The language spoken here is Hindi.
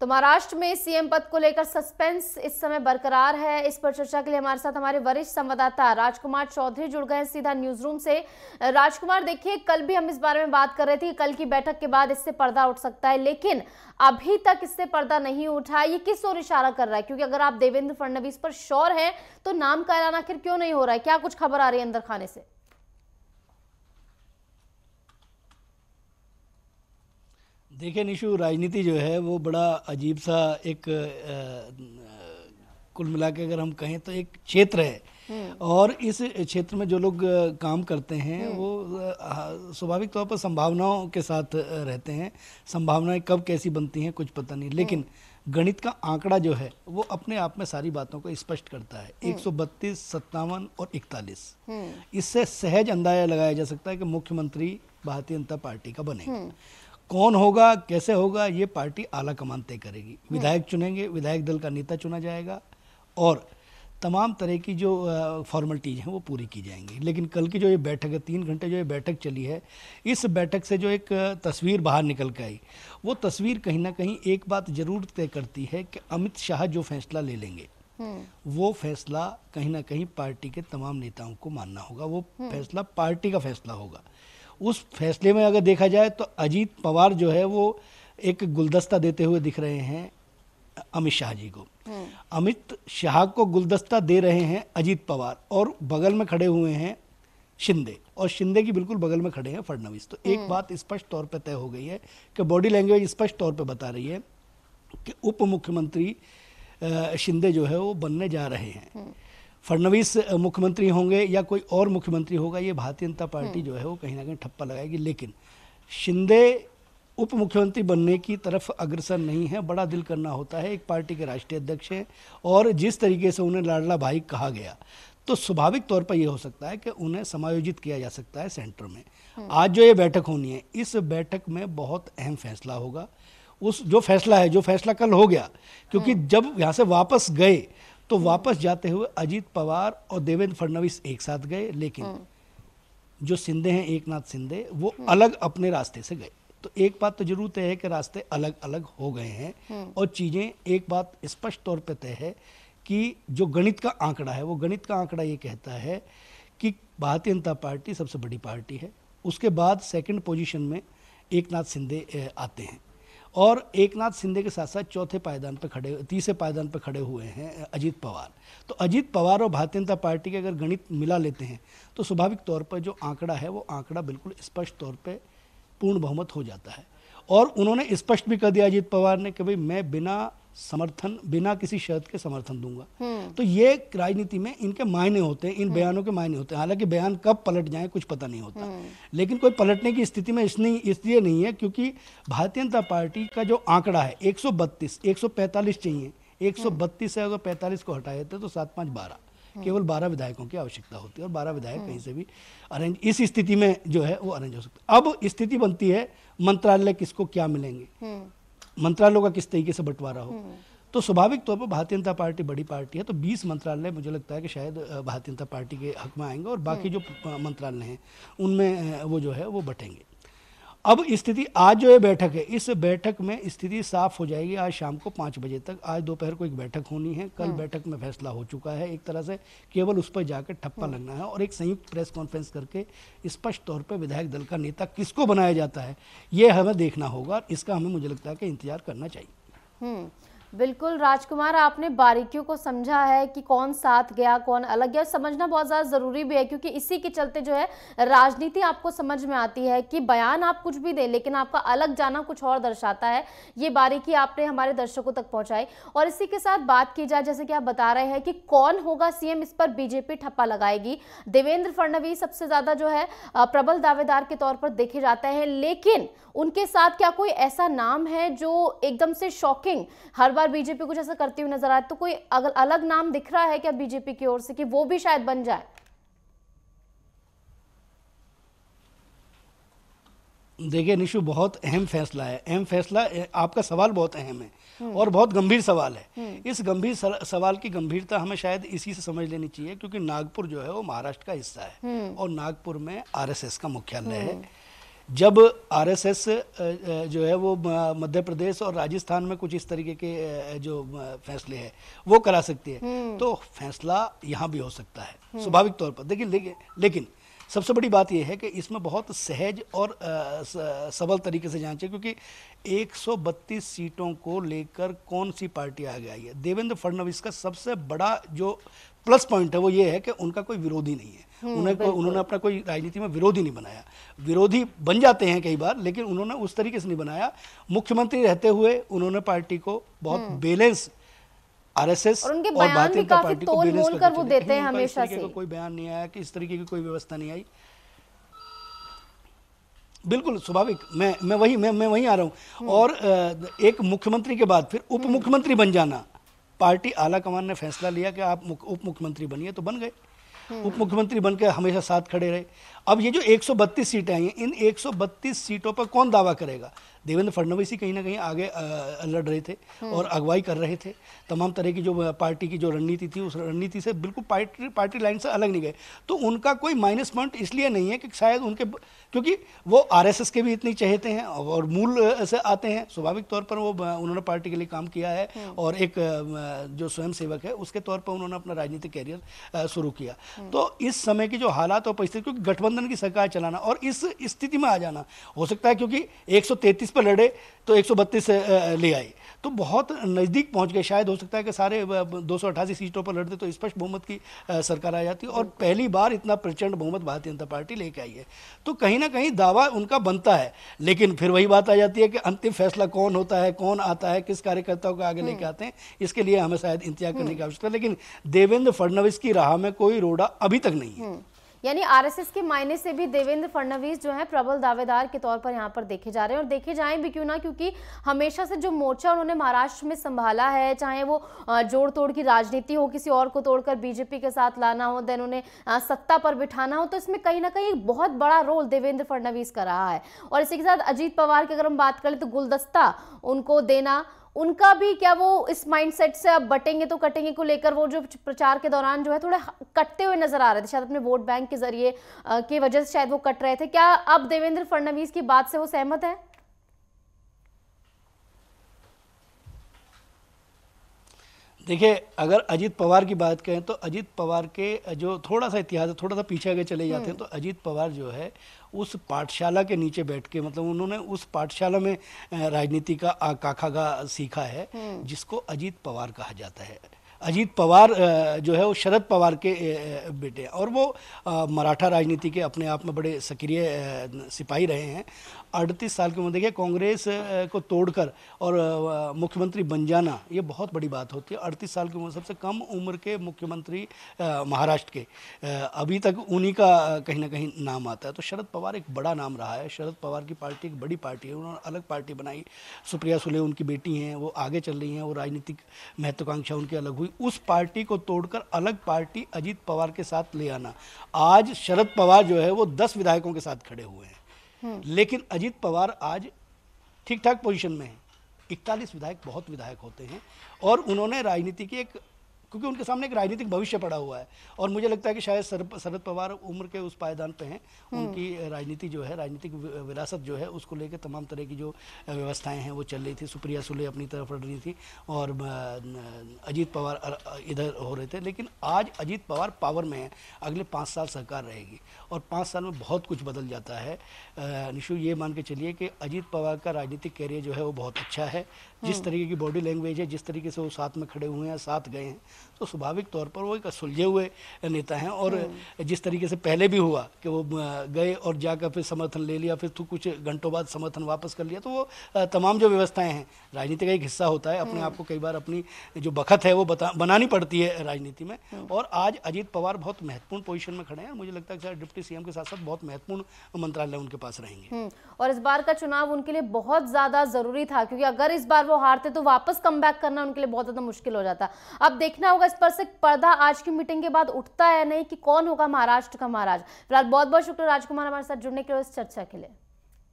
तो महाराष्ट्र में सीएम पद को लेकर सस्पेंस इस समय बरकरार है इस पर चर्चा के लिए हमारे साथ हमारे वरिष्ठ संवाददाता राजकुमार चौधरी जुड़ गए हैं सीधा न्यूज रूम से राजकुमार देखिए कल भी हम इस बारे में बात कर रहे थे कल की बैठक के बाद इससे पर्दा उठ सकता है लेकिन अभी तक इससे पर्दा नहीं उठा ये किस ओर इशारा कर रहा है क्योंकि अगर आप देवेंद्र फडणवीस पर श्योर है तो नाम का ऐलान आखिर क्यों नहीं हो रहा है क्या कुछ खबर आ रही है अंदर खाने से देखिए निशु राजनीति जो है वो बड़ा अजीब सा एक कुल मिला के अगर हम कहें तो एक क्षेत्र है हम्म। और इस क्षेत्र में जो लोग काम करते हैं हम्म। वो स्वाभाविक तौर पर संभावनाओं के साथ रहते हैं संभावनाएं कब कैसी बनती हैं कुछ पता नहीं लेकिन हम्म। गणित का आंकड़ा जो है वो अपने आप में सारी बातों को स्पष्ट करता है एक सौ बत्तीस सत्तावन और इकतालीस इससे सहज अंदाजा लगाया जा सकता है कि मुख्यमंत्री भारतीय जनता पार्टी का बनेगा कौन होगा कैसे होगा ये पार्टी आला कमान तय करेगी हम्म। विधायक चुनेंगे विधायक दल का नेता चुना जाएगा और तमाम तरह की जो फॉर्मेलिटीज़ हैं वो पूरी की जाएंगी लेकिन कल की जो ये बैठक है तीन घंटे जो ये बैठक चली है इस बैठक से जो एक तस्वीर बाहर निकल के आई वो तस्वीर कहीं ना कहीं एक बात ज़रूर तय करती है कि अमित शाह जो फैसला ले लेंगे हम्म। वो फैसला कहीं ना कहीं पार्टी के तमाम नेताओं को मानना होगा वो हम्म। फैसला पार्टी का फैसला होगा उस फैसले में अगर देखा जाए तो अजीत पवार जो है वो एक गुलदस्ता देते हुए दिख रहे हैं अमित शाह जी को हम्म। अमित शाह को गुलदस्ता दे रहे हैं अजीत पवार और बगल में खड़े हुए हैं शिंदे और शिंदे की बिल्कुल बगल में खड़े हैं फडनवीस तो एक हम्म। बात स्पष्ट तौर पर तय हो गई है कि बॉडी लैंग्वेज स्पष्ट तौर पर बता रही है कि उप मुख्यमंत्री शिंदे जो है वो बनने जा रहे हैं हम्म। फडनवीस मुख्यमंत्री होंगे या कोई और मुख्यमंत्री होगा ये भारतीय जनता पार्टी हम्म। जो है वो कहीं ना कहीं ठप्पा लगाएगी लेकिन शिंदे उप मुख्यमंत्री बनने की तरफ अग्रसर नहीं है बड़ा दिल करना होता है एक पार्टी के राष्ट्रीय अध्यक्ष हैं और जिस तरीके से उन्हें लाडला भाई कहा गया तो स्वाभाविक तौर पर यह हो सकता है कि उन्हें समायोजित किया जा सकता है सेंटर में हम्म। आज जो ये बैठक होनी है इस बैठक में बहुत अहम फैसला होगा उस जो फैसला है जो फैसला कल हो गया क्योंकि हम्म। जब यहाँ से वापस गए तो वापस जाते हुए अजीत पवार और देवेंद्र फडणवीस एक साथ गए लेकिन हम्म। जो सिंधे हैं एक नाथ सिंधे वो हम्म। अलग अपने रास्ते से गए तो एक बात तो जरूर तय है कि रास्ते अलग अलग हो गए हैं हम्म। और चीज़ें एक बात स्पष्ट तौर पर तय है कि जो गणित का आंकड़ा है वो गणित का आंकड़ा ये कहता है कि भारतीय जनता पार्टी सबसे बड़ी पार्टी है उसके बाद सेकंड पोजीशन में एक नाथ सिंधे आते हैं और एक नाथ शिंदे के साथ साथ चौथे पायदान पर खड़े तीसरे पायदान पर खड़े हुए हैं अजीत पवार तो अजीत पवार और भारतीय जनता पार्टी के अगर गणित मिला लेते हैं तो स्वाभाविक तौर पर जो आंकड़ा है वो आंकड़ा बिल्कुल स्पष्ट तौर पर पूर्ण बहुमत हो जाता है और उन्होंने स्पष्ट भी कर दिया अजीत पवार ने कि भाई मैं बिना समर्थन बिना किसी शर्त के समर्थन दूंगा हम्म। तो ये राजनीति में इनके मायने होते हैं इन हम्म। बयानों के मायने होते हैं हालांकि बयान कब पलट जाए कुछ पता नहीं होता हम्म। लेकिन कोई पलटने की स्थिति में इसलिए इसलिए नहीं है क्योंकि भारतीय जनता पार्टी का जो आंकड़ा है 132 145 चाहिए 132 से अगर 45 को हटाए थे तो सात पाँच बारह केवल बारह विधायकों की आवश्यकता होती है और बारह विधायक कहीं से भी अरेंज इस स्थिति में जो है वो अरेंज हो सकता है अब स्थिति बनती है मंत्रालय किसको क्या मिलेंगे मंत्रालयों का किस तरीके से बंटवारा हो हम्म। तो स्वाभाविक तौर पर भारतीय जनता पार्टी बड़ी पार्टी है तो 20 मंत्रालय मुझे लगता है कि शायद भारतीय जनता पार्टी के हक में आएंगे और बाकी हम्म। जो मंत्रालय हैं उनमें वो जो है वो बटेंगे अब स्थिति आज जो ये बैठक है इस बैठक में स्थिति साफ हो जाएगी आज शाम को पाँच बजे तक आज दोपहर को एक बैठक होनी है कल हाँ। बैठक में फैसला हो चुका है एक तरह से केवल उस पर जाकर ठप्पा हाँ। लगना है और एक संयुक्त प्रेस कॉन्फ्रेंस करके स्पष्ट तौर पर विधायक दल का नेता किसको बनाया जाता है ये हमें देखना होगा इसका हमें मुझे लगता है कि इंतजार करना चाहिए हम्म। बिल्कुल राजकुमार आपने बारीकियों को समझा है कि कौन साथ गया कौन अलग गया समझना बहुत ज़्यादा ज़रूरी भी है क्योंकि इसी के चलते जो है राजनीति आपको समझ में आती है कि बयान आप कुछ भी दें लेकिन आपका अलग जाना कुछ और दर्शाता है ये बारीकी आपने हमारे दर्शकों तक पहुंचाई और इसी के साथ बात की जाए जैसे कि आप बता रहे हैं कि कौन होगा सीएम इस पर बीजेपी ठप्पा लगाएगी देवेंद्र फडणवीस सबसे ज़्यादा जो है प्रबल दावेदार के तौर पर देखे जाते हैं लेकिन उनके साथ क्या कोई ऐसा नाम है जो एकदम से शॉकिंग हर बार बीजेपी कुछ ऐसा करती हुई नजर आए तो कोई अगर अलग नाम दिख रहा है क्या बीजेपी की ओर से कि वो भी शायद बन जाए देखिए निशु बहुत अहम फैसला है अहम फैसला आपका सवाल बहुत अहम है और बहुत गंभीर सवाल है हम्म। इस गंभीर सवाल की गंभीरता हमें शायद इसी से समझ लेनी चाहिए क्योंकि नागपुर जो है वो महाराष्ट्र का हिस्सा है हम्म। और नागपुर में आरएसएस का मुख्यालय है हम्म। जब आरएसएस जो है वो मध्य प्रदेश और राजस्थान में कुछ इस तरीके के जो फैसले हैं वो करा सकती है हम्म। तो फैसला यहाँ भी हो सकता है हम्म। स्वाभाविक तौर पर देखिए लेकिन, लेकिन सबसे बड़ी बात यह है कि इसमें बहुत सहज और सबल तरीके से चाहिए क्योंकि 132 सीटों को लेकर कौन सी पार्टी आ गई है देवेंद्र फडणवीस का सबसे बड़ा जो प्लस पॉइंट है वो ये है कि उनका कोई विरोधी नहीं है हम्म, उन्हें को, उन्होंने अपना कोई राजनीति में विरोधी नहीं बनाया विरोधी बन जाते हैं कई बार लेकिन उन्होंने उस तरीके से नहीं बनाया मुख्यमंत्री रहते हुए उन्होंने पार्टी को बहुत हम्म। बैलेंस आरएसएस और, उनके और भारतीय जनता पार्टी को बैलेंस कर वो देते हैं हमेशा से कोई बयान नहीं आया कि इस तरीके की कोई व्यवस्था नहीं आई बिल्कुल स्वाभाविक मैं मैं वही मैं मैं वही आ रहा हूँ हम्म। और एक मुख्यमंत्री के बाद फिर उप मुख्यमंत्री बन जाना पार्टी आला कमान ने फैसला लिया कि आप मुख, उप मुख्यमंत्री बनिए तो बन गए हम्म। उप मुख्यमंत्री बनकर हमेशा साथ खड़े रहे अब ये जो 132 सीटें आई हैं इन 132 सीटों पर कौन दावा करेगा देवेंद्र फडणवीस ही कहीं ना कहीं आगे लड़ रहे थे हम्म। और अगुवाई कर रहे थे तमाम तरह की जो पार्टी की जो रणनीति थी उस रणनीति से बिल्कुल पार्टी पार्टी लाइन से अलग नहीं गए तो उनका कोई माइनस पॉइंट इसलिए नहीं है कि शायद उनके क्योंकि वो आर के भी इतनी चहेते हैं और मूल से आते हैं स्वाभाविक तौर पर वो उन्होंने पार्टी के लिए काम किया है हम्म। और एक जो स्वयं सेवक है उसके तौर पर उन्होंने अपना राजनीतिक कैरियर शुरू किया हम्म। तो इस समय की जो हालात और परिस्थिति क्योंकि गठबंधन की सरकार चलाना और इस स्थिति में आ जाना हो सकता है क्योंकि एक इस पर लड़े तो 132 ले आई तो बहुत नज़दीक पहुंच गए शायद हो सकता है कि सारे दो सीटों पर लड़ते तो स्पष्ट बहुमत की सरकार आ जाती और पहली बार इतना प्रचंड बहुमत भारतीय जनता पार्टी लेके आई है तो कहीं ना कहीं दावा उनका बनता है लेकिन फिर वही बात आ जाती है कि अंतिम फैसला कौन होता है कौन आता है किस कार्यकर्ताओं को आगे लेके हम्म। आते हैं इसके लिए हमें शायद इंतजार करने की हम्म। आवश्यकता है लेकिन देवेंद्र फडणवीस की राह में कोई रोड़ा अभी तक नहीं है हम्म। यानी आरएसएस के मायने से भी देवेंद्र फडणवीस जो है प्रबल दावेदार के तौर पर यहाँ पर देखे जा रहे हैं और देखे जाए भी क्यों ना क्योंकि हमेशा से जो मोर्चा उन्होंने महाराष्ट्र में संभाला है चाहे वो जोड़ तोड़ की राजनीति हो किसी और को तोड़कर बीजेपी के साथ लाना हो देन उन्हें सत्ता पर बिठाना हो तो इसमें कहीं ना कहीं एक बहुत बड़ा रोल देवेंद्र फडणवीस का रहा है और इसी के साथ अजीत पवार की अगर हम बात करें तो गुलदस्ता उनको देना उनका भी क्या वो इस माइंडसेट से अब बटेंगे तो कटेंगे को लेकर वो जो प्रचार के दौरान जो है थोड़े कटते हुए नजर आ रहे थे शायद अपने वोट बैंक के जरिए की वजह से शायद वो कट रहे थे क्या अब देवेंद्र फडणवीस की बात से वो सहमत है देखिए अगर अजीत पवार की बात करें तो अजीत पवार के जो थोड़ा सा इतिहास है थोड़ा सा पीछे आगे चले जाते हैं हम्म। तो अजीत पवार जो है उस पाठशाला के नीचे बैठ के मतलब उन्होंने उस पाठशाला में राजनीति का काखा का सीखा है हम्म। जिसको अजीत पवार कहा जाता है अजीत पवार जो है वो शरद पवार के बेटे हैं और वो मराठा राजनीति के अपने आप में बड़े सक्रिय सिपाही रहे हैं अड़तीस साल की उम्र देखिए कांग्रेस को तोड़कर और मुख्यमंत्री बन जाना ये बहुत बड़ी बात होती है अड़तीस साल की उम्र सबसे कम उम्र के मुख्यमंत्री महाराष्ट्र के अभी तक उन्हीं का कहीं ना कहीं नाम आता है तो शरद पवार एक बड़ा नाम रहा है शरद पवार की पार्टी एक बड़ी पार्टी है उन्होंने अलग पार्टी बनाई सुप्रिया सुले उनकी बेटी हैं वो आगे चल रही हैं वो राजनीतिक महत्वाकांक्षा उनकी अलग हुई उस पार्टी को तोड़कर अलग पार्टी अजीत पवार के साथ ले आना आज शरद पवार जो है वो दस विधायकों के साथ खड़े हुए हैं हम्म। लेकिन अजीत पवार आज ठीक ठाक पोजीशन में है इकतालीस विधायक बहुत विधायक होते हैं और उन्होंने राजनीति की एक क्योंकि उनके सामने एक राजनीतिक भविष्य पड़ा हुआ है और मुझे लगता है कि शायद शरद पवार उम्र के उस पायदान पे हैं हम्म। उनकी राजनीति जो है राजनीतिक विरासत जो है उसको लेकर तमाम तरह की जो व्यवस्थाएं हैं वो चल रही थी सुप्रिया सुले अपनी तरफ लड़ रही थी और अजीत पवार इधर हो रहे थे लेकिन आज अजीत पवार पावर में है अगले पाँच साल सरकार रहेगी और पाँच साल में बहुत कुछ बदल जाता है निशु ये मान के चलिए कि अजीत पवार का राजनीतिक कैरियर जो है वो बहुत अच्छा है जिस हाँ। तरीके की बॉडी लैंग्वेज है जिस तरीके से वो साथ में खड़े हुए हैं साथ गए हैं तो स्वाभाविक तौर पर वो एक सुलझे हुए नेता हैं और हाँ। जिस तरीके से पहले भी हुआ कि वो गए और जाकर फिर समर्थन ले लिया फिर कुछ घंटों बाद समर्थन वापस कर लिया तो वो तमाम जो व्यवस्थाएं हैं राजनीति का एक हिस्सा होता है अपने हाँ। आप को कई बार अपनी जो बखत है वो बनानी पड़ती है राजनीति में और आज अजीत पवार बहुत महत्वपूर्ण पोजिशन में खड़े हैं मुझे लगता है डिप्टी सीएम के साथ साथ बहुत महत्वपूर्ण मंत्रालय उनके पास रहेंगे हम्म, और इस बार का चुनाव उनके लिए बहुत ज्यादा जरूरी था क्योंकि अगर इस बार वो हारते तो वापस कम करना उनके लिए बहुत ज़्यादा मुश्किल हो जाता अब देखना होगा इस पर से पर्दा आज की मीटिंग के बाद उठता है नहीं कि कौन होगा महाराष्ट्र का महाराज फिलहाल बहुत बहुत शुक्रिया राजकुमार हमारे साथ जुड़ने के लिए इस चर्चा के लिए